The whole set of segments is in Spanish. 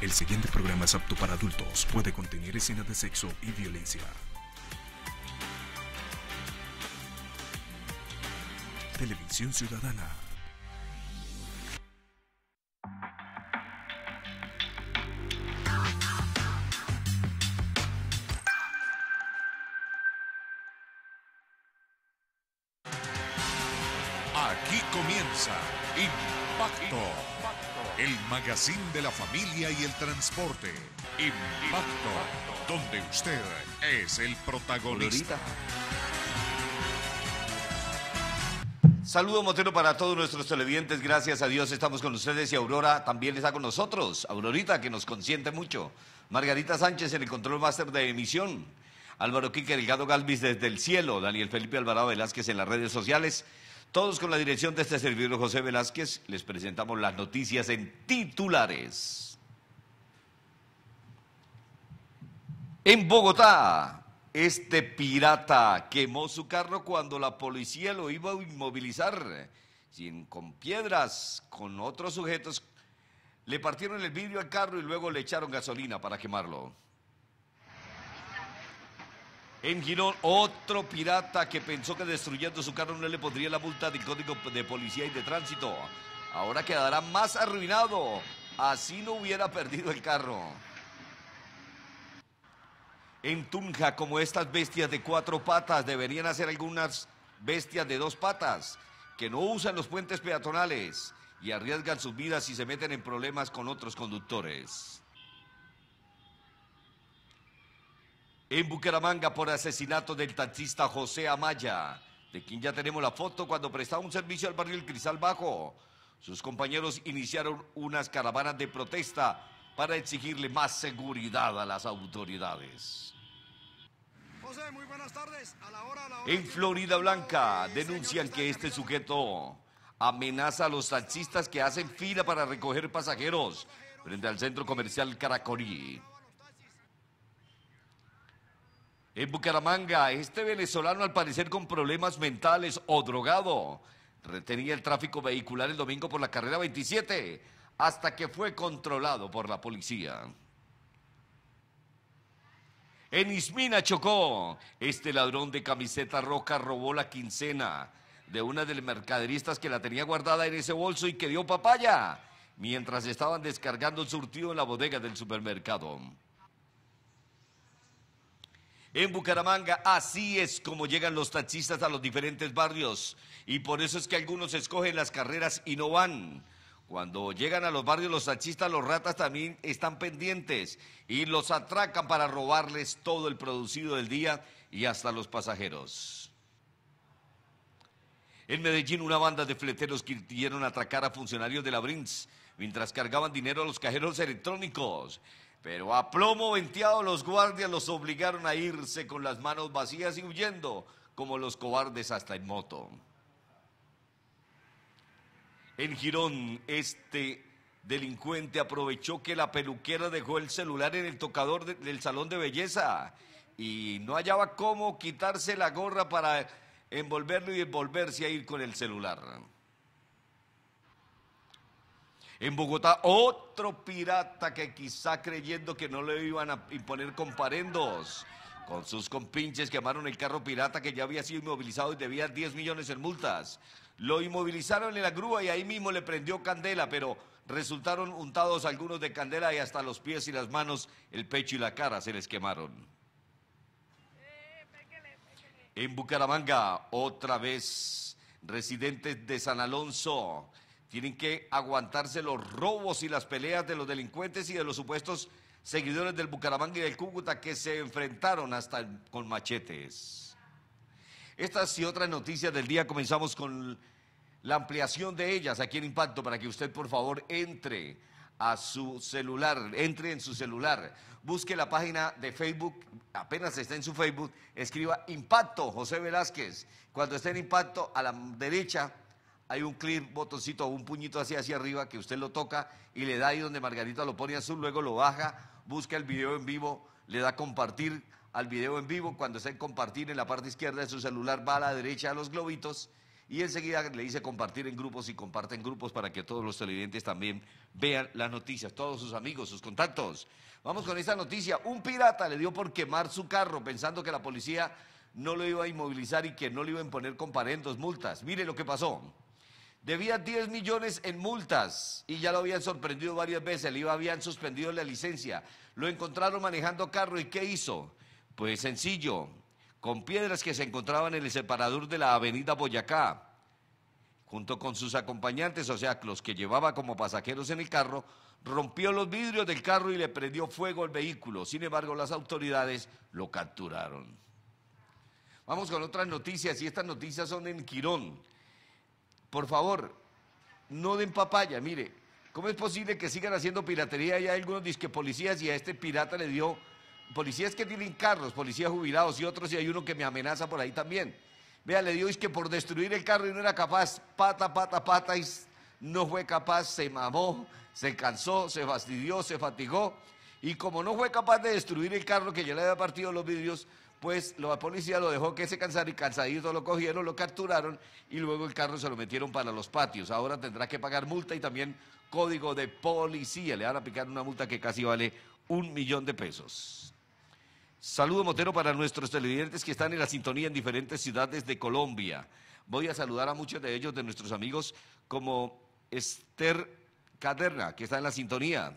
El siguiente programa es apto para adultos. Puede contener escenas de sexo y violencia. Televisión Ciudadana. Sin de la familia y el transporte. Impacto, donde usted es el protagonista. Saludo Motero para todos nuestros televidentes. Gracias a Dios estamos con ustedes y Aurora también está con nosotros. Aurorita, que nos consiente mucho. Margarita Sánchez en el control máster de emisión. Álvaro Quique Delgado Galvis desde el cielo. Daniel Felipe Alvarado Velázquez en las redes sociales. Todos con la dirección de este servidor José Velázquez, les presentamos las noticias en titulares. En Bogotá, este pirata quemó su carro cuando la policía lo iba a inmovilizar. Sin, con piedras, con otros sujetos, le partieron el vidrio al carro y luego le echaron gasolina para quemarlo. En Girón, otro pirata que pensó que destruyendo su carro no le pondría la multa del Código de Policía y de Tránsito. Ahora quedará más arruinado. Así no hubiera perdido el carro. En Tunja, como estas bestias de cuatro patas, deberían hacer algunas bestias de dos patas, que no usan los puentes peatonales y arriesgan sus vidas si se meten en problemas con otros conductores. en Bucaramanga por asesinato del taxista José Amaya, de quien ya tenemos la foto cuando prestaba un servicio al barrio El Cristal Bajo. Sus compañeros iniciaron unas caravanas de protesta para exigirle más seguridad a las autoridades. en Florida Blanca denuncian que este sujeto amenaza a los taxistas que hacen fila para recoger pasajeros frente al centro comercial Caracolí. En Bucaramanga, este venezolano al parecer con problemas mentales o drogado, retenía el tráfico vehicular el domingo por la carrera 27 hasta que fue controlado por la policía. En Ismina chocó. Este ladrón de camiseta roja robó la quincena de una de las mercaderistas que la tenía guardada en ese bolso y que dio papaya mientras estaban descargando el surtido en la bodega del supermercado. En Bucaramanga así es como llegan los taxistas a los diferentes barrios y por eso es que algunos escogen las carreras y no van. Cuando llegan a los barrios los taxistas, los ratas también están pendientes y los atracan para robarles todo el producido del día y hasta los pasajeros. En Medellín una banda de fleteros quisieron atracar a funcionarios de la Brins mientras cargaban dinero a los cajeros electrónicos. Pero a plomo venteado los guardias los obligaron a irse con las manos vacías y huyendo, como los cobardes hasta en moto. En Girón, este delincuente aprovechó que la peluquera dejó el celular en el tocador del salón de belleza y no hallaba cómo quitarse la gorra para envolverlo y envolverse a ir con el celular. En Bogotá, otro pirata que quizá creyendo que no le iban a imponer comparendos. Con sus compinches quemaron el carro pirata que ya había sido inmovilizado y debía 10 millones en multas. Lo inmovilizaron en la grúa y ahí mismo le prendió candela, pero resultaron untados algunos de candela y hasta los pies y las manos, el pecho y la cara se les quemaron. En Bucaramanga, otra vez, residentes de San Alonso tienen que aguantarse los robos y las peleas de los delincuentes y de los supuestos seguidores del Bucaramanga y del Cúcuta que se enfrentaron hasta con machetes. Estas y otras noticias del día comenzamos con la ampliación de ellas aquí en Impacto para que usted por favor entre a su celular, entre en su celular, busque la página de Facebook, apenas está en su Facebook, escriba Impacto José Velázquez. Cuando esté en Impacto, a la derecha hay un clic, botoncito, un puñito hacia hacia arriba que usted lo toca y le da ahí donde Margarita lo pone azul, luego lo baja, busca el video en vivo, le da compartir al video en vivo, cuando está en compartir en la parte izquierda de su celular va a la derecha a los globitos y enseguida le dice compartir en grupos y comparte en grupos para que todos los televidentes también vean las noticias, todos sus amigos, sus contactos. Vamos con esta noticia, un pirata le dio por quemar su carro pensando que la policía no lo iba a inmovilizar y que no le iban a poner comparendos, multas. Mire lo que pasó. Debía 10 millones en multas y ya lo habían sorprendido varias veces, le habían suspendido la licencia. Lo encontraron manejando carro y ¿qué hizo? Pues sencillo, con piedras que se encontraban en el separador de la avenida Boyacá. Junto con sus acompañantes, o sea, los que llevaba como pasajeros en el carro, rompió los vidrios del carro y le prendió fuego al vehículo. Sin embargo, las autoridades lo capturaron. Vamos con otras noticias y estas noticias son en Quirón. Por favor, no den papaya. Mire, ¿cómo es posible que sigan haciendo piratería? Y hay algunos que policías y a este pirata le dio policías que tienen carros, policías jubilados y otros, y hay uno que me amenaza por ahí también. Vea, le dio que por destruir el carro y no era capaz, pata, pata, pata, y no fue capaz, se mamó, se cansó, se fastidió, se fatigó. Y como no fue capaz de destruir el carro que ya le había partido los vidrios, pues la policía lo dejó que se cansara y cansadito lo cogieron, lo capturaron y luego el carro se lo metieron para los patios. Ahora tendrá que pagar multa y también código de policía. Le van a picar una multa que casi vale un millón de pesos. Saludo Motero para nuestros televidentes que están en la sintonía en diferentes ciudades de Colombia. Voy a saludar a muchos de ellos, de nuestros amigos, como Esther Caderna, que está en la sintonía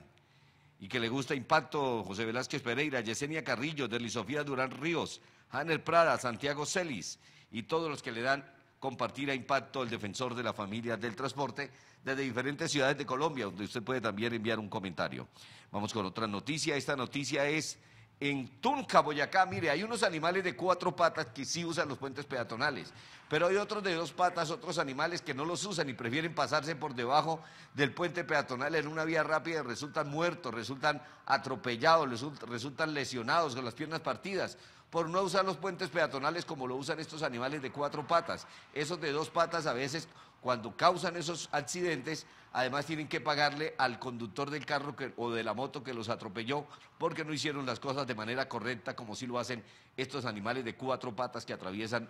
y que le gusta Impacto, José Velázquez Pereira, Yesenia Carrillo, Deli Sofía Durán Ríos, Hanel Prada, Santiago Celis y todos los que le dan compartir a Impacto el defensor de la familia del transporte desde diferentes ciudades de Colombia, donde usted puede también enviar un comentario. Vamos con otra noticia. Esta noticia es en Tunca, Boyacá, mire, hay unos animales de cuatro patas que sí usan los puentes peatonales, pero hay otros de dos patas, otros animales que no los usan y prefieren pasarse por debajo del puente peatonal en una vía rápida, y resultan muertos, resultan atropellados, resultan lesionados con las piernas partidas por no usar los puentes peatonales como lo usan estos animales de cuatro patas. Esos de dos patas a veces cuando causan esos accidentes, además tienen que pagarle al conductor del carro o de la moto que los atropelló porque no hicieron las cosas de manera correcta como si lo hacen estos animales de cuatro patas que atraviesan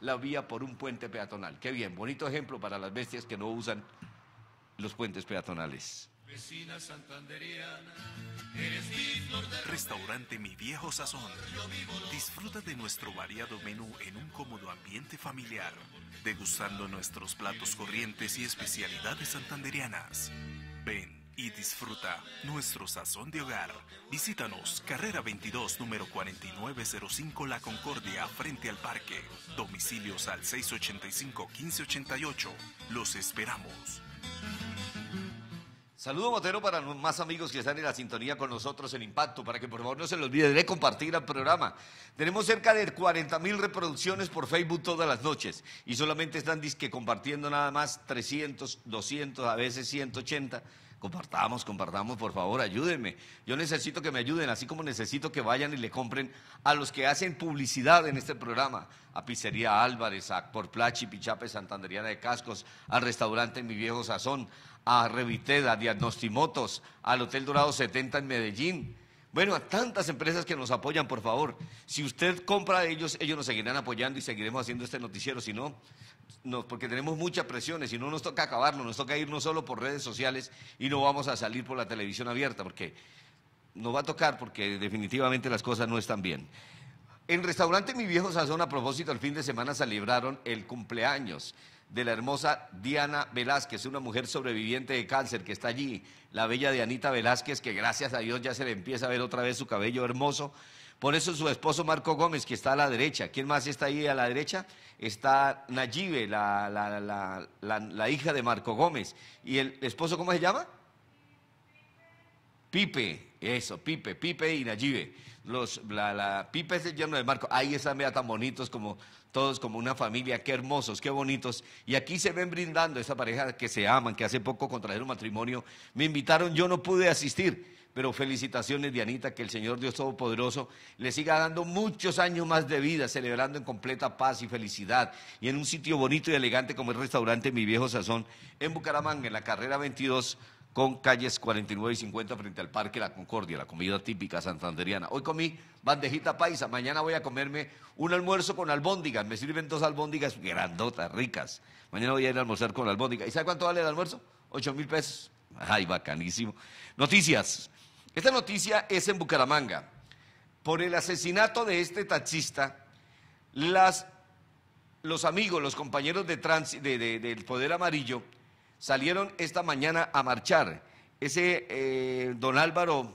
la vía por un puente peatonal. Qué bien, bonito ejemplo para las bestias que no usan los puentes peatonales. Restaurante Mi Viejo Sazón. Disfruta de nuestro variado menú en un cómodo ambiente familiar, degustando nuestros platos corrientes y especialidades santanderianas. Ven y disfruta nuestro sazón de hogar. Visítanos, carrera 22, número 4905 La Concordia, frente al parque. Domicilios al 685-1588. Los esperamos. Saludo Motero para los más amigos que están en la sintonía con nosotros en Impacto, para que por favor no se les olvide de compartir el programa. Tenemos cerca de 40 mil reproducciones por Facebook todas las noches y solamente están compartiendo nada más 300, 200, a veces 180. Compartamos, compartamos, por favor, ayúdenme. Yo necesito que me ayuden, así como necesito que vayan y le compren a los que hacen publicidad en este programa, a Pizzería Álvarez, a Porplachi, Pichape, Santanderiana de Cascos, al restaurante Mi Viejo Sazón, a Reviteda, a Diagnostimotos, al Hotel Dorado 70 en Medellín, bueno, a tantas empresas que nos apoyan, por favor. Si usted compra de ellos, ellos nos seguirán apoyando y seguiremos haciendo este noticiero. Si no, porque tenemos muchas presiones. Si no, nos toca acabarlo, nos toca irnos solo por redes sociales y no vamos a salir por la televisión abierta, porque nos va a tocar, porque definitivamente las cosas no están bien. En restaurante Mi Viejo Sazón, a propósito, el fin de semana celebraron el cumpleaños de la hermosa Diana Velázquez, una mujer sobreviviente de cáncer que está allí, la bella Dianita Velázquez, que gracias a Dios ya se le empieza a ver otra vez su cabello hermoso. Por eso su esposo Marco Gómez, que está a la derecha. ¿Quién más está ahí a la derecha? Está Nayibe, la, la, la, la hija de Marco Gómez. ¿Y el esposo cómo se llama? Pipe, eso, Pipe, Pipe y Nayibe. Los, la, la, Pipe es el yerno de Marco. ahí están mira tan bonitos como todos como una familia, qué hermosos, qué bonitos. Y aquí se ven brindando esta pareja que se aman, que hace poco contrajeron matrimonio. Me invitaron, yo no pude asistir, pero felicitaciones Dianita, que el Señor Dios Todopoderoso le siga dando muchos años más de vida, celebrando en completa paz y felicidad, y en un sitio bonito y elegante como el restaurante Mi Viejo Sazón, en Bucaramanga, en la carrera 22, con calles 49 y 50 frente al Parque La Concordia, la comida típica santanderiana. Hoy comí bandejita paisa, mañana voy a comerme un almuerzo con albóndigas, me sirven dos albóndigas grandotas, ricas. Mañana voy a ir a almorzar con albóndigas. ¿Y sabe cuánto vale el almuerzo? 8 mil pesos. Ay, bacanísimo. Noticias. Esta noticia es en Bucaramanga. Por el asesinato de este taxista, las, los amigos, los compañeros del Poder Amarillo, salieron esta mañana a marchar. Ese eh, don Álvaro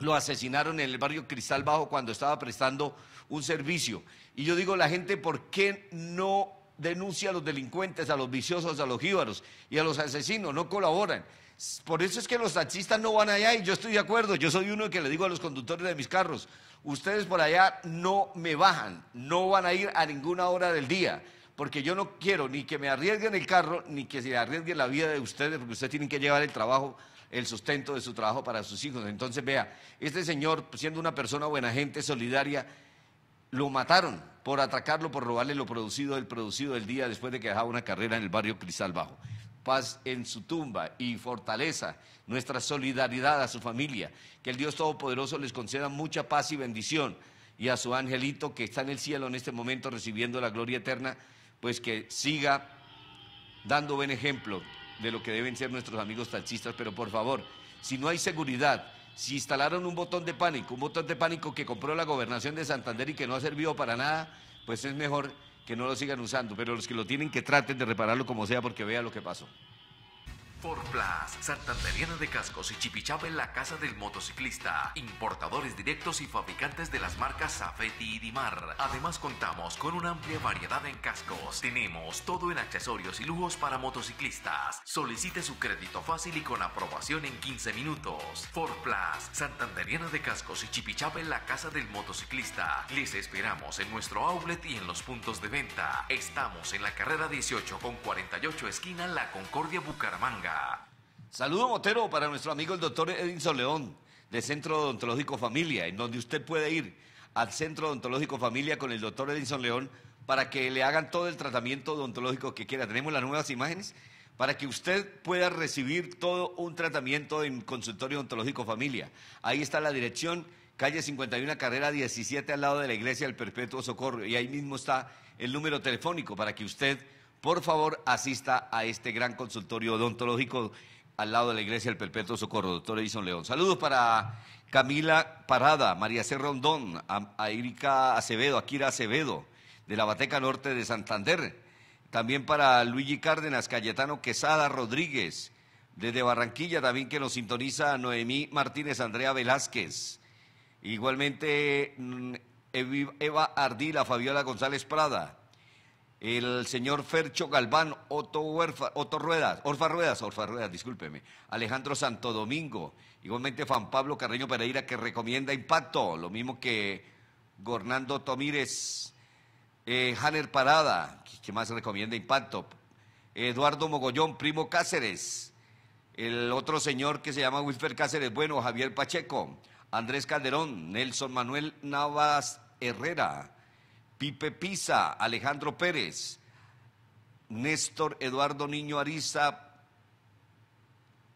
lo asesinaron en el barrio Cristal Bajo cuando estaba prestando un servicio. Y yo digo, la gente, ¿por qué no denuncia a los delincuentes, a los viciosos, a los jíbaros y a los asesinos? No colaboran. Por eso es que los taxistas no van allá y yo estoy de acuerdo. Yo soy uno que le digo a los conductores de mis carros, ustedes por allá no me bajan, no van a ir a ninguna hora del día porque yo no quiero ni que me arriesguen el carro, ni que se arriesgue la vida de ustedes, porque ustedes tienen que llevar el trabajo, el sustento de su trabajo para sus hijos. Entonces, vea, este señor, siendo una persona buena gente, solidaria, lo mataron por atacarlo, por robarle lo producido el producido del día después de que dejaba una carrera en el barrio Cristal Bajo. Paz en su tumba y fortaleza, nuestra solidaridad a su familia, que el Dios Todopoderoso les conceda mucha paz y bendición y a su angelito que está en el cielo en este momento recibiendo la gloria eterna pues que siga dando buen ejemplo de lo que deben ser nuestros amigos taxistas, pero por favor, si no hay seguridad, si instalaron un botón de pánico, un botón de pánico que compró la gobernación de Santander y que no ha servido para nada, pues es mejor que no lo sigan usando, pero los que lo tienen que traten de repararlo como sea porque vea lo que pasó. Ford Plus, Santanderiana de Cascos y Chipichapa en la Casa del Motociclista. Importadores directos y fabricantes de las marcas Safety y Dimar. Además contamos con una amplia variedad en cascos. Tenemos todo en accesorios y lujos para motociclistas. Solicite su crédito fácil y con aprobación en 15 minutos. Ford Plus, Santanderiana de Cascos y Chipichapa en la Casa del Motociclista. Les esperamos en nuestro outlet y en los puntos de venta. Estamos en la carrera 18 con 48 esquina La Concordia Bucaramanga Saludo Motero para nuestro amigo el doctor Edinson León, del Centro Odontológico Familia, en donde usted puede ir al Centro Odontológico Familia con el doctor Edinson León para que le hagan todo el tratamiento odontológico que quiera. Tenemos las nuevas imágenes para que usted pueda recibir todo un tratamiento en consultorio odontológico familia. Ahí está la dirección, calle 51, carrera 17, al lado de la iglesia del Perpetuo Socorro. Y ahí mismo está el número telefónico para que usted por favor asista a este gran consultorio odontológico al lado de la iglesia del Perpetuo Socorro, doctor Edison León. Saludos para Camila Parada, María C. Rondón, a, Acevedo, Akira Acevedo, de la Bateca Norte de Santander. También para Luigi Cárdenas, Cayetano Quesada Rodríguez, desde Barranquilla también que nos sintoniza Noemí Martínez, Andrea Velázquez. Igualmente mm, Eva Ardila, Fabiola González Prada, el señor Fercho Galván, Otto, Ruedas, Orfa Ruedas, Orfa Ruedas, discúlpeme, Alejandro Santo Domingo, igualmente Juan Pablo Carreño Pereira que recomienda Impacto, lo mismo que Gornando Tomírez, eh, Hanner Parada, que más recomienda Impacto, Eduardo Mogollón, Primo Cáceres, el otro señor que se llama Wilfer Cáceres, bueno, Javier Pacheco, Andrés Calderón, Nelson Manuel Navas Herrera, Pipe Pisa, Alejandro Pérez, Néstor Eduardo Niño Ariza,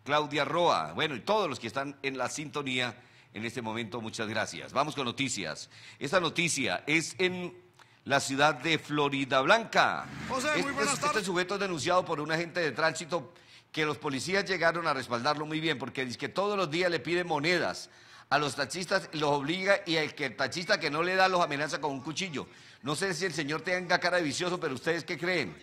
Claudia Roa, bueno, y todos los que están en la sintonía en este momento, muchas gracias. Vamos con noticias. Esta noticia es en la ciudad de Florida Blanca. este, Este sujeto es denunciado por un agente de tránsito que los policías llegaron a respaldarlo muy bien, porque dice que todos los días le piden monedas a los taxistas los obliga y el que taxista que no le da los amenaza con un cuchillo. No sé si el señor tenga cara de vicioso, pero ustedes qué creen.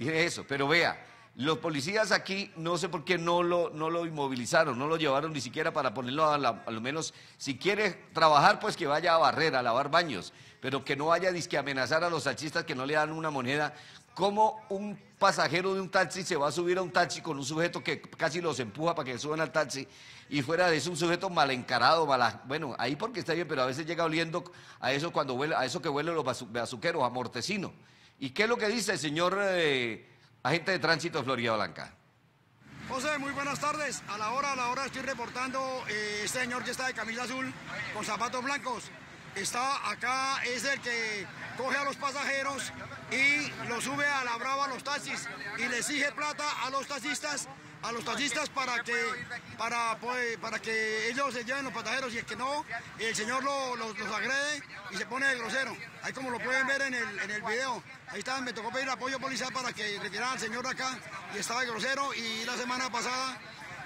Mire eso, pero vea, los policías aquí no sé por qué no lo, no lo inmovilizaron, no lo llevaron ni siquiera para ponerlo a, la, a lo menos, si quiere trabajar, pues que vaya a barrer, a lavar baños, pero que no vaya a amenazar a los taxistas que no le dan una moneda ¿Cómo un pasajero de un taxi se va a subir a un taxi con un sujeto que casi los empuja para que suban al taxi y fuera de eso un sujeto mal encarado, bueno, ahí porque está bien, pero a veces llega oliendo a eso cuando huele, a eso que huelen los azuqueros, a mortecino. ¿Y qué es lo que dice el señor eh, agente de tránsito de Florida Blanca? José, muy buenas tardes. A la hora, a la hora estoy reportando, eh, este señor que está de camisa azul con zapatos blancos está acá, es el que coge a los pasajeros y los sube a la brava a los taxis y le exige plata a los taxistas a los taxistas para que para pues, para que ellos se lleven los pasajeros y es que no el señor lo, los agrede y se pone de grosero ahí como lo pueden ver en el, video ahí está me tocó pedir apoyo policial para que retirara al señor de acá y estaba de grosero y la semana pasada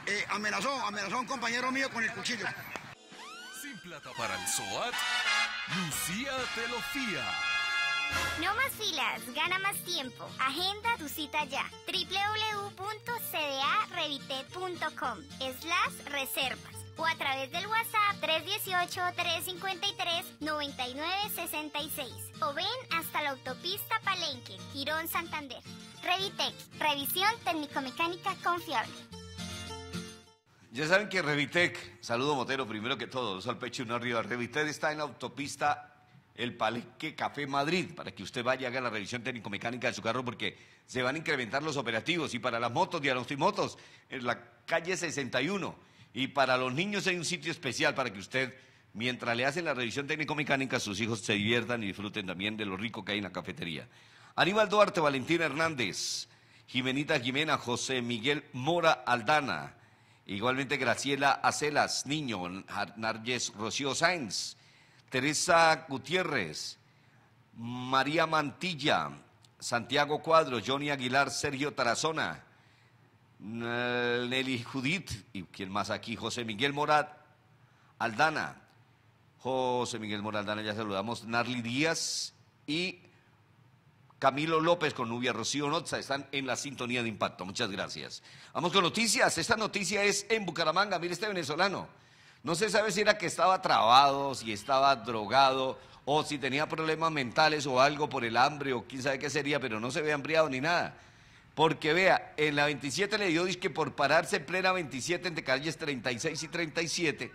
eh, amenazó amenazó a un compañero mío con el cuchillo plata para el SOAT, Lucía Telofía. No más filas, gana más tiempo. Agenda tu cita ya. www.cdarevite.com las reservas o a través del WhatsApp 318-353-9966 o ven hasta la autopista Palenque, Girón Santander. Revitec, revisión técnico-mecánica confiable. Ya saben que Revitec, saludo Motero primero que todo, dos al pecho y uno arriba. Revitec está en la autopista El Palique Café Madrid, para que usted vaya, hacer la revisión técnico-mecánica de su carro, porque se van a incrementar los operativos. Y para las motos, motos, en la calle 61. Y para los niños hay un sitio especial para que usted, mientras le hacen la revisión técnico-mecánica, sus hijos se diviertan y disfruten también de lo rico que hay en la cafetería. Aníbal Duarte, Valentina Hernández, Jimenita Jimena, José Miguel Mora Aldana. Igualmente Graciela Acelas, Niño, Narges Rocío Sáenz, Teresa Gutiérrez, María Mantilla, Santiago Cuadro, Johnny Aguilar, Sergio Tarazona, Nelly Judith, y quien más aquí, José Miguel Morad Aldana, José Miguel Morat Aldana, ya saludamos, Narly Díaz y Camilo López con Nubia Rocío Notza están en la sintonía de impacto. Muchas gracias. Vamos con noticias. Esta noticia es en Bucaramanga. Mire este venezolano. No se sabe si era que estaba trabado, si estaba drogado o si tenía problemas mentales o algo por el hambre o quién sabe qué sería, pero no se ve hambriado ni nada. Porque vea, en la 27 le dio disque por pararse en plena 27 entre calles 36 y 37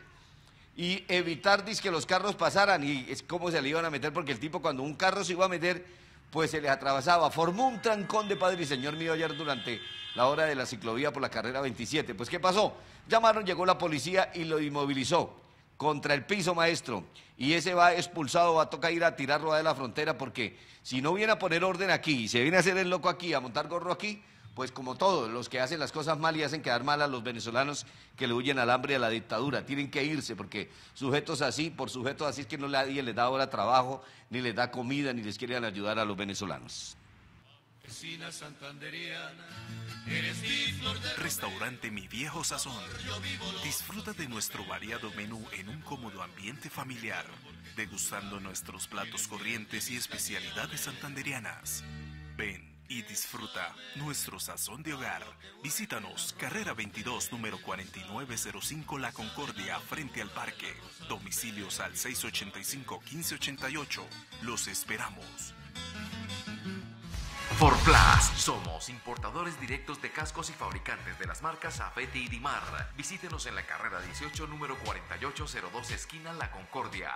y evitar disque los carros pasaran y es como se le iban a meter porque el tipo cuando un carro se iba a meter pues se les atravesaba. Formó un trancón de padre y señor mío ayer durante la hora de la ciclovía por la carrera 27. Pues ¿qué pasó? Llamaron, llegó la policía y lo inmovilizó contra el piso maestro. Y ese va expulsado, va a tocar ir a tirarlo de la frontera porque si no viene a poner orden aquí y se viene a hacer el loco aquí, a montar gorro aquí, pues como todos, los que hacen las cosas mal y hacen quedar mal a los venezolanos que le huyen al hambre y a la dictadura, tienen que irse porque sujetos así, por sujetos así es que no nadie les da ahora trabajo, ni les da comida, ni les quieren ayudar a los venezolanos. Vecina eres de Restaurante Mi Viejo Sazón. Disfruta de nuestro variado menú en un cómodo ambiente familiar, degustando nuestros platos corrientes y especialidades santanderianas. Ven y disfruta nuestro sazón de hogar. Visítanos, carrera 22, número 4905 La Concordia, frente al parque. Domicilios al 685-1588. Los esperamos. Plus, somos importadores directos de cascos y fabricantes de las marcas Afete y Dimar. Visítenos en la carrera 18, número 4802, esquina La Concordia.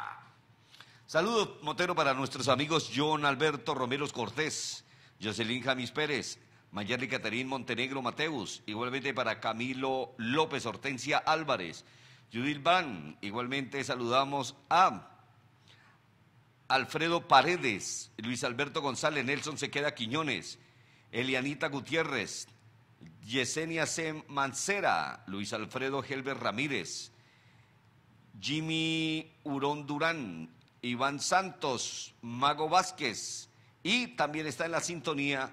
Saludos, motero, para nuestros amigos John Alberto Romero Cortés. Jocelyn Jamis Pérez, Mayerly Caterín Montenegro Mateus, igualmente para Camilo López Hortensia Álvarez, Judith Van, igualmente saludamos a Alfredo Paredes, Luis Alberto González, Nelson Sequeda Quiñones, Elianita Gutiérrez, Yesenia C. Mancera, Luis Alfredo Helber Ramírez, Jimmy Hurón Durán, Iván Santos, Mago Vázquez, y también está en la sintonía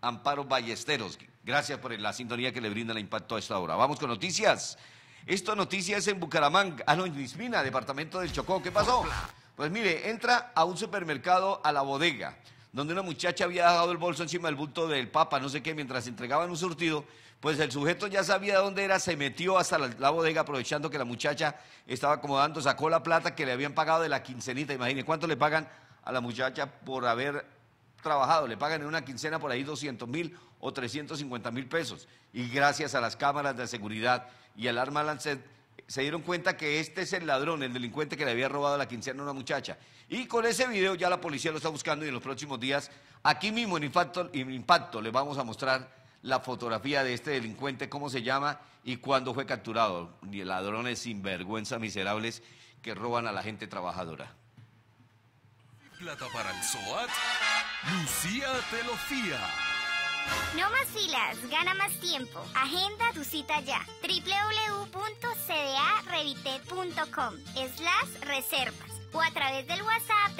Amparo Ballesteros. Gracias por la sintonía que le brinda el impacto a esta hora. Vamos con noticias. Esto noticias en Bucaramanga, ah no, departamento del Chocó. ¿Qué pasó? Pues mire, entra a un supermercado a la bodega, donde una muchacha había dejado el bolso encima del bulto del papa, no sé qué, mientras entregaban un surtido, pues el sujeto ya sabía dónde era, se metió hasta la, bodega aprovechando que la muchacha estaba acomodando, sacó la plata que le habían pagado de la quincenita, imagine cuánto le pagan a la muchacha por haber trabajado, le pagan en una quincena por ahí 200 mil o 350 mil pesos. Y gracias a las cámaras de seguridad y al arma Lancet, se dieron cuenta que este es el ladrón, el delincuente que le había robado la quincena a una muchacha. Y con ese video ya la policía lo está buscando y en los próximos días, aquí mismo en Impacto, les vamos a mostrar la fotografía de este delincuente, cómo se llama y cuándo fue capturado. Ladrones sinvergüenza miserables que roban a la gente trabajadora. Plata para el Lucía Telofía No más filas, gana más tiempo. Agenda tu cita ya. www.cdarevite.com las reservas o a través del WhatsApp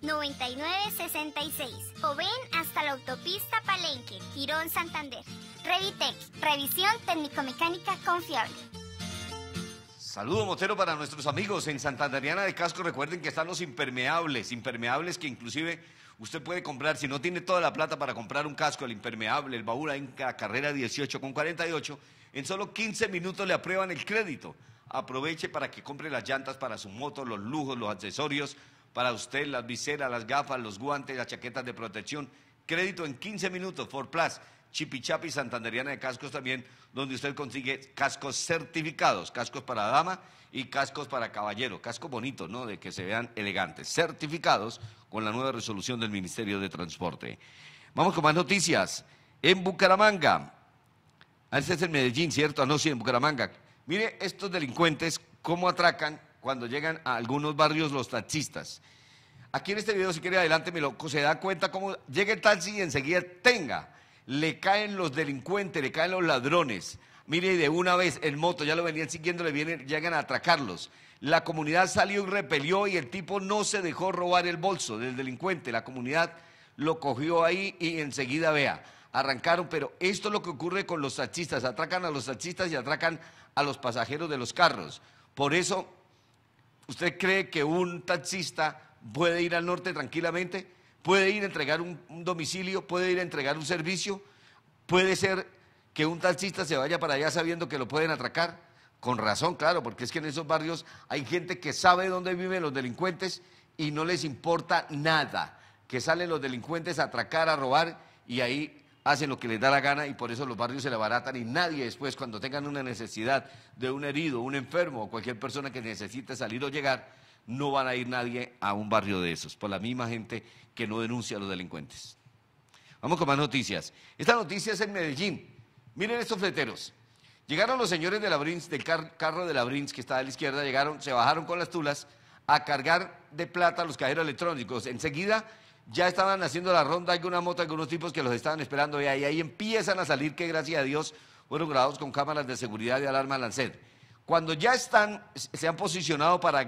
318-353-9966 o ven hasta la autopista Palenque, Girón Santander. Revitex, revisión técnico-mecánica confiable. Saludo Motero para nuestros amigos en Santa Adriana de Casco. Recuerden que están los impermeables, impermeables que inclusive usted puede comprar, si no tiene toda la plata para comprar un casco, el impermeable, el baúl en carrera 18 con 48, en solo 15 minutos le aprueban el crédito. Aproveche para que compre las llantas para su moto, los lujos, los accesorios para usted, las viseras, las gafas, los guantes, las chaquetas de protección. Crédito en 15 minutos, For Plus. Chipichapi, Santanderiana de Cascos también, donde usted consigue cascos certificados, cascos para dama y cascos para caballero, cascos bonitos, ¿no? De que se vean elegantes, certificados con la nueva resolución del Ministerio de Transporte. Vamos con más noticias. En Bucaramanga, este es en Medellín, ¿cierto? Ah, no, sí, en Bucaramanga. Mire estos delincuentes cómo atracan cuando llegan a algunos barrios los taxistas. Aquí en este video, si quiere, adelante, mi loco, se da cuenta cómo llega el taxi y enseguida tenga le caen los delincuentes, le caen los ladrones. Mire, de una vez el moto, ya lo venían siguiendo, le vienen, llegan a atracarlos. La comunidad salió y repelió y el tipo no se dejó robar el bolso del delincuente. La comunidad lo cogió ahí y enseguida vea. Arrancaron, pero esto es lo que ocurre con los taxistas. Atracan a los taxistas y atracan a los pasajeros de los carros. Por eso, ¿usted cree que un taxista puede ir al norte tranquilamente? puede ir a entregar un, domicilio, puede ir a entregar un servicio, puede ser que un taxista se vaya para allá sabiendo que lo pueden atracar. Con razón, claro, porque es que en esos barrios hay gente que sabe dónde viven los delincuentes y no les importa nada, que salen los delincuentes a atracar, a robar y ahí hacen lo que les da la gana y por eso los barrios se le abaratan y nadie después cuando tengan una necesidad de un herido, un enfermo o cualquier persona que necesite salir o llegar, no van a ir nadie a un barrio de esos, por la misma gente que no denuncia a los delincuentes. Vamos con más noticias. Esta noticia es en Medellín. Miren estos fleteros. Llegaron los señores de la Brins, del carro de la Brins que está a la izquierda, llegaron, se bajaron con las tulas a cargar de plata los cajeros electrónicos. Enseguida ya estaban haciendo la ronda hay moto, moto, algunos tipos que los estaban esperando y ahí, ahí empiezan a salir que gracias a Dios fueron grabados con cámaras de seguridad y alarma Lancet. Cuando ya están, se han posicionado para,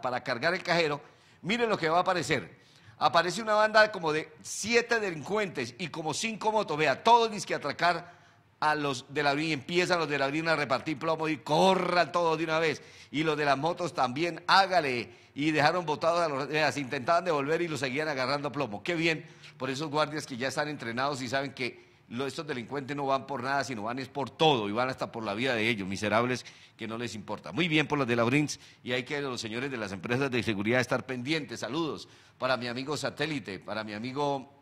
para cargar el cajero, miren lo que va a aparecer aparece una banda como de siete delincuentes y como cinco motos. Vea, todos dicen que atracar a los de la orilla, empiezan los de la orilla a repartir plomo y corran todos de una vez. Y los de las motos también, hágale. Y dejaron botados a los. Vea, se intentaban devolver y los seguían agarrando plomo. Qué bien por esos guardias que ya están entrenados y saben que estos delincuentes no van por nada, sino van es por todo y van hasta por la vida de ellos, miserables que no les importa. Muy bien por las de la Brins y hay que los señores de las empresas de seguridad estar pendientes. Saludos para mi amigo Satélite, para mi amigo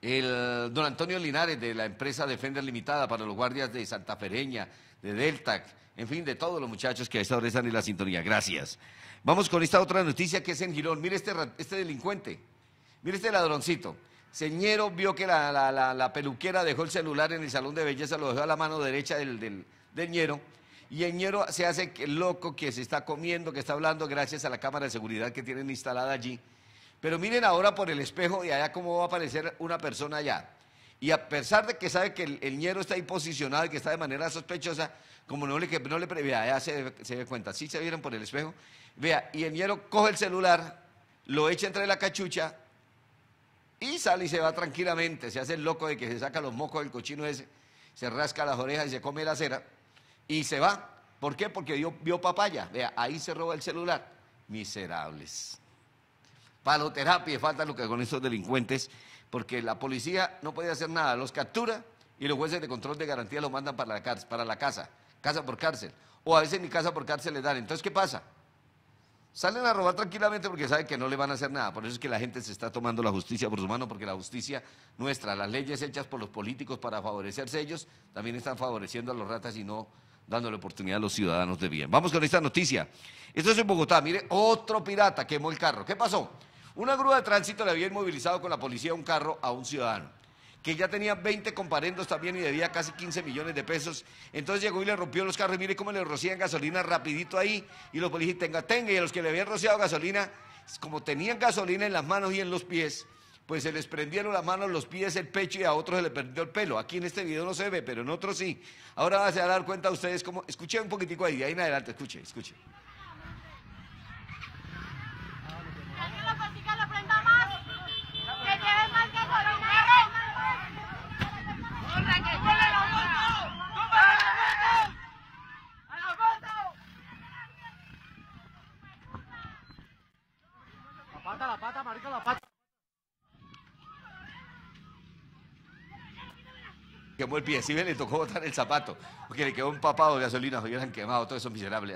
el don Antonio Linares de la empresa Defender Limitada, para los guardias de Santa Fereña, de Deltac, en fin, de todos los muchachos que a esta en la sintonía. Gracias. Vamos con esta otra noticia que es en Girón. Mire este, este delincuente, mire este ladroncito. Señero vio que la, peluquera dejó el celular en el salón de belleza, lo dejó a la mano derecha del, del, ñero. Y el ñero se hace loco que se está comiendo, que está hablando, gracias a la cámara de seguridad que tienen instalada allí. Pero miren ahora por el espejo y allá cómo va a aparecer una persona allá. Y a pesar de que sabe que el, ñero está ahí posicionado y que está de manera sospechosa, como no le, no le previa ya se, se cuenta, sí se vieron por el espejo, vea, y el ñero coge el celular, lo echa entre la cachucha y sale y se va tranquilamente, se hace el loco de que se saca los mocos del cochino ese, se rasca las orejas y se come la cera y se va. ¿Por qué? Porque vio, vio papaya. Vea, ahí se roba el celular. Miserables. Paloterapia, falta lo que con esos delincuentes, porque la policía no puede hacer nada, los captura y los jueces de control de garantía los mandan para la, para la casa, casa por cárcel. O a veces ni casa por cárcel le dan. Entonces, ¿qué pasa? Salen a robar tranquilamente porque saben que no le van a hacer nada. Por eso es que la gente se está tomando la justicia por su mano, porque la justicia nuestra, las leyes hechas por los políticos para favorecerse ellos, también están favoreciendo a los ratas y no dándole oportunidad a los ciudadanos de bien. Vamos con esta noticia. Esto es en Bogotá. Mire, otro pirata quemó el carro. ¿Qué pasó? Una grúa de tránsito le había inmovilizado con la policía un carro a un ciudadano que ya tenía 20 comparendos también y debía casi 15 millones de pesos. Entonces llegó y le rompió los carros, mire cómo le rocían gasolina rapidito ahí, y los policías, tenga, tenga, y a los que le habían rociado gasolina, como tenían gasolina en las manos y en los pies, pues se les prendieron las manos, los pies, el pecho y a otros se les prendió el pelo. Aquí en este video no se ve, pero en otros sí. Ahora se van a dar cuenta ustedes cómo... Escuchen un poquitico ahí, de ahí en adelante, escuchen, escuchen. quemó el pie. Si bien le tocó botar el zapato, porque le quedó empapado de gasolina, se hubieran quemado, todo eso miserable.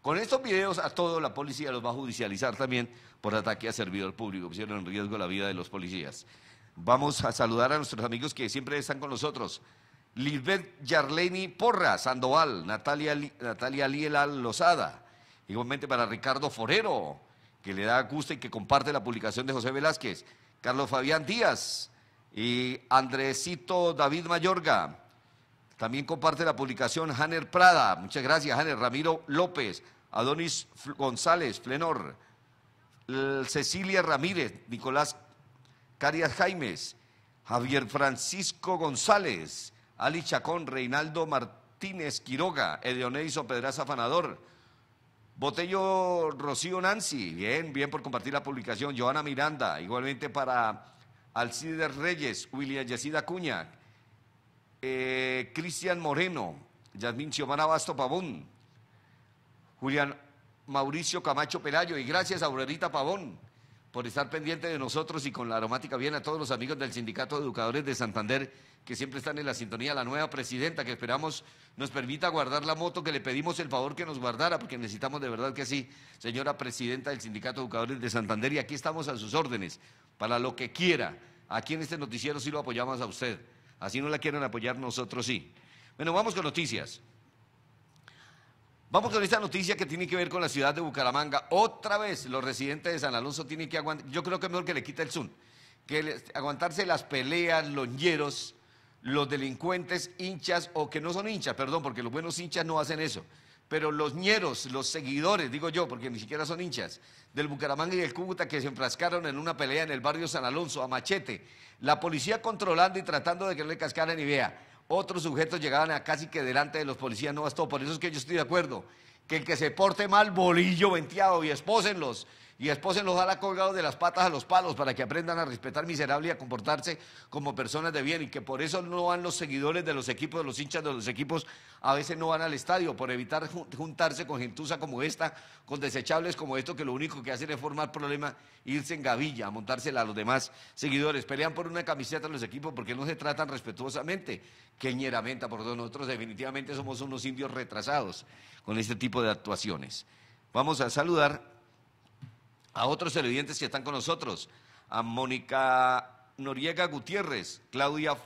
Con estos videos a todos la policía los va a judicializar también por ataque a servidor público, pusieron en riesgo la vida de los policías. Vamos a saludar a nuestros amigos que siempre están con nosotros. Lisbeth Yarleni Porra, Sandoval, Natalia, Natalia Liela Lozada, igualmente para Ricardo Forero, que le da gusto y que comparte la publicación de José Velázquez, Carlos Fabián Díaz, y Andresito David Mayorga, también comparte la publicación Hanner Prada, muchas gracias Hanner, Ramiro López, Adonis González, Flenor, Cecilia Ramírez, Nicolás Carias Jaimes, Javier Francisco González, Ali Chacón, Reinaldo Martínez Quiroga, Edioneiso Pedraza Fanador, Botello Rocío Nancy, bien, bien por compartir la publicación, Joana Miranda, igualmente para Alcides Reyes, William Yacida Cuña, eh, Cristian Moreno, Yasmin Xiomara Basto Pavón, Julián Mauricio Camacho Pelayo y gracias a Aurerita Pavón por estar pendiente de nosotros y con la aromática bien a todos los amigos del Sindicato de Educadores de Santander que siempre están en la sintonía, la nueva presidenta que esperamos nos permita guardar la moto que le pedimos el favor que nos guardara, porque necesitamos de verdad que sí, señora presidenta del Sindicato de Educadores de Santander, y aquí estamos a sus órdenes, para lo que quiera. Aquí en este noticiero sí lo apoyamos a usted, así no la quieren apoyar nosotros sí. Bueno, vamos con noticias. Vamos con esta noticia que tiene que ver con la ciudad de Bucaramanga. Otra vez los residentes de San Alonso tienen que aguantar, yo creo que es mejor que le quita el Zoom, que aguantarse las peleas, los ñeros, los delincuentes, hinchas, o que no son hinchas, perdón, porque los buenos hinchas no hacen eso, pero los ñeros, los seguidores, digo yo, porque ni siquiera son hinchas, del Bucaramanga y del Cúcuta que se enfrascaron en una pelea en el barrio San Alonso a machete, la policía controlando y tratando de que no le cascaran y vea otros sujetos llegaban a casi que delante de los policías, no bastó. Por eso es que yo estoy de acuerdo. Que el que se porte mal, bolillo venteado y espósenlos y los la colgados de las patas a los palos para que aprendan a respetar miserable y a comportarse como personas de bien y que por eso no van los seguidores de los equipos, los hinchas de los equipos, a veces no van al estadio por evitar juntarse con gentuza como esta, con desechables como esto que lo único que hacen es formar problema irse en gavilla, a montársela a los demás seguidores, pelean por una camiseta los equipos porque no se tratan respetuosamente, queñeramenta, por nosotros definitivamente somos unos indios retrasados con este tipo de actuaciones. Vamos a saludar a otros televidentes que están con nosotros, a Mónica Noriega Gutiérrez, Claudia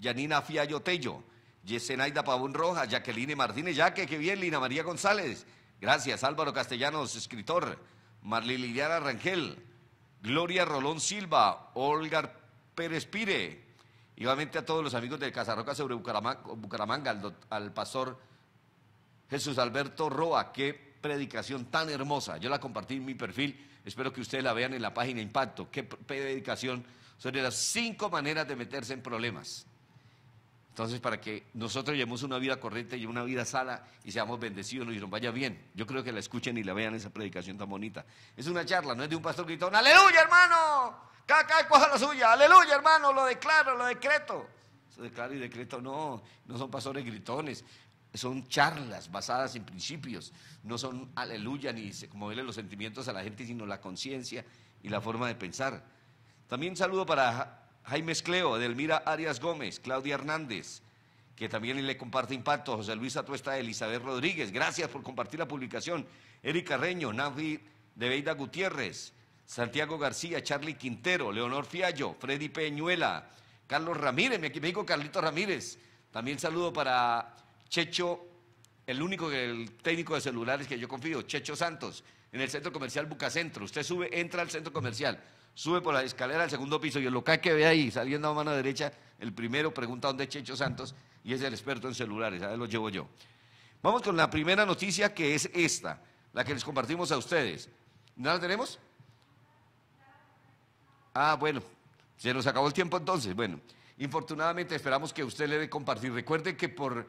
Yanina Fiallo Tello, Yesenaida Pavón Rojas, Jacqueline Martínez Jaque qué bien, Lina María González, gracias, Álvaro Castellanos, escritor, Marlililiana Liliana Rangel, Gloria Rolón Silva, Olga Pérez Pire, igualmente a todos los amigos de Casarroca sobre Bucaramanga, al pastor Jesús Alberto Roa, que predicación tan hermosa. Yo la compartí en mi perfil, espero que ustedes la vean en la página Impacto. Qué predicación sobre las cinco maneras de meterse en problemas. Entonces, para que nosotros llevemos una vida correcta y una vida sana y seamos bendecidos y nos vaya bien. Yo creo que la escuchen y la vean esa predicación tan bonita. Es una charla, no es de un pastor gritón, aleluya hermano, cada, coja la suya, aleluya hermano, lo declaro, lo decreto. Se declara y decreto, no, no son pastores gritones son charlas basadas en principios, no son aleluya ni moverle los sentimientos a la gente, sino la conciencia y la forma de pensar. También saludo para Jaime Escleo, Delmira Arias Gómez, Claudia Hernández, que también le comparte impacto, José Luis Atuesta, Elizabeth Rodríguez, gracias por compartir la publicación, Erika Reño, Nafi de Gutiérrez, Santiago García, Charlie Quintero, Leonor Fiallo, Freddy Peñuela, Carlos Ramírez, me dijo Carlito Ramírez, también saludo para Checho, el único el técnico de celulares que yo confío, Checho Santos, en el centro comercial Bucacentro. Usted sube, entra al centro comercial, sube por la escalera al segundo piso y el local que ve ahí, saliendo a mano derecha, el primero pregunta dónde es Checho Santos y es el experto en celulares. A lo llevo yo. Vamos con la primera noticia que es esta, la que les compartimos a ustedes. ¿Nada la tenemos? Ah, bueno, se nos acabó el tiempo entonces. Bueno, infortunadamente esperamos que usted le dé compartir. Recuerde que por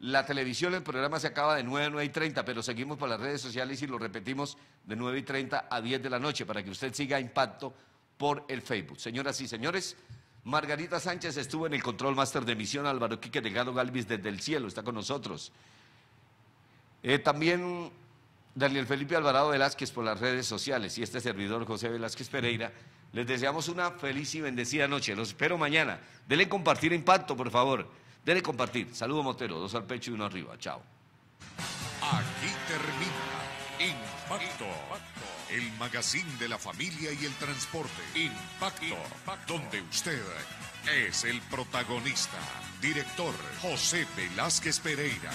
la televisión, el programa se acaba de 9 a 9 y 30, pero seguimos por las redes sociales y lo repetimos de 9 y 30 a 10 de la noche para que usted siga impacto por el Facebook. Señoras y señores, Margarita Sánchez estuvo en el control máster de misión, Álvaro Quique Delgado Galvis desde el cielo está con nosotros. Eh, también Daniel Felipe Alvarado Velázquez por las redes sociales y este servidor José Velázquez Pereira. Les deseamos una feliz y bendecida noche. Los espero mañana. Denle compartir impacto, por favor. Dele compartir. Saludo Motero, dos al pecho y uno arriba. Chao. Aquí termina Impacto. El magazine de la familia y el transporte. Impacto. Impacto. Donde usted es el protagonista. Director José Velázquez Pereira.